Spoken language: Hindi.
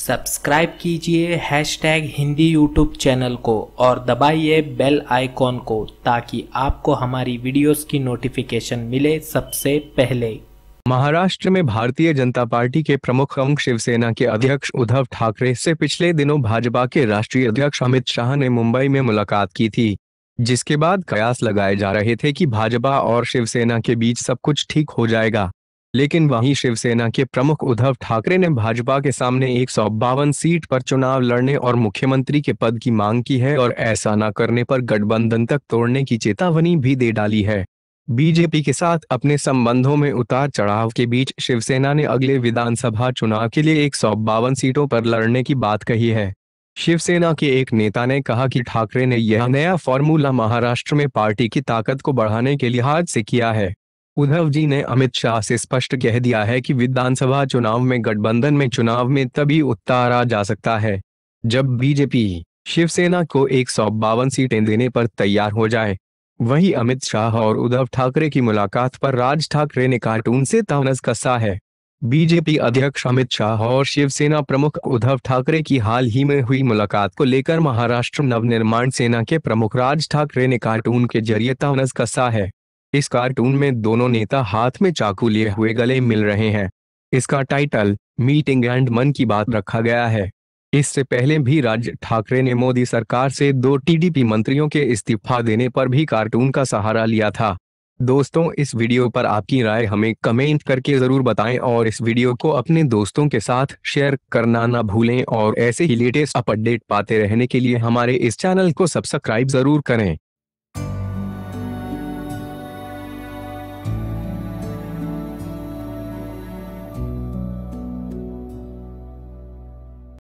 सब्सक्राइब कीजिए टैग हिंदी यूट्यूब चैनल को और दबाइए बेल आइकॉन को ताकि आपको हमारी वीडियोस की नोटिफिकेशन मिले सबसे पहले महाराष्ट्र में भारतीय जनता पार्टी के प्रमुख अंग शिवसेना के अध्यक्ष उद्धव ठाकरे से पिछले दिनों भाजपा के राष्ट्रीय अध्यक्ष अमित शाह ने मुंबई में मुलाकात की थी जिसके बाद कयास लगाए जा रहे थे कि भाजपा और शिवसेना के बीच सब कुछ ठीक हो जाएगा लेकिन वहीं शिवसेना के प्रमुख उद्धव ठाकरे ने भाजपा के सामने एक सीट पर चुनाव लड़ने और मुख्यमंत्री के पद की मांग की है और ऐसा न करने पर गठबंधन तक तोड़ने की चेतावनी भी दे डाली है बीजेपी के साथ अपने संबंधों में उतार चढ़ाव के बीच शिवसेना ने अगले विधानसभा चुनाव के लिए एक सीटों पर लड़ने की बात कही है शिवसेना के एक नेता ने कहा कि ठाकरे ने यह नया फॉर्मूला महाराष्ट्र में पार्टी की ताकत को बढ़ाने के लिहाज से किया है उद्धव जी ने अमित शाह से स्पष्ट कह दिया है कि विधानसभा चुनाव में गठबंधन में चुनाव में तभी उतारा जा सकता है जब बीजेपी शिवसेना को एक सीटें देने पर तैयार हो जाए वही अमित शाह और उद्धव ठाकरे की मुलाकात पर राज ठाकरे ने कार्टून से तानस कसा है बीजेपी अध्यक्ष अमित शाह और शिवसेना प्रमुख उद्धव ठाकरे की हाल ही में हुई मुलाकात को लेकर महाराष्ट्र नवनिर्माण सेना के प्रमुख राज ठाकरे ने कार्टून के जरिए तानस कसा है इस कार्टून में दोनों नेता हाथ में चाकू लिए हुए गले मिल रहे हैं इसका टाइटल मीटिंग एंड मन की बात रखा गया है इससे पहले भी राज ठाकरे ने मोदी सरकार से दो टीडीपी मंत्रियों के इस्तीफा देने पर भी कार्टून का सहारा लिया था दोस्तों इस वीडियो पर आपकी राय हमें कमेंट करके जरूर बताएं और इस वीडियो को अपने दोस्तों के साथ शेयर करना ना भूलें और ऐसे ही लेटेस्ट अपडेट पाते रहने के लिए हमारे इस चैनल को सब्सक्राइब जरूर करें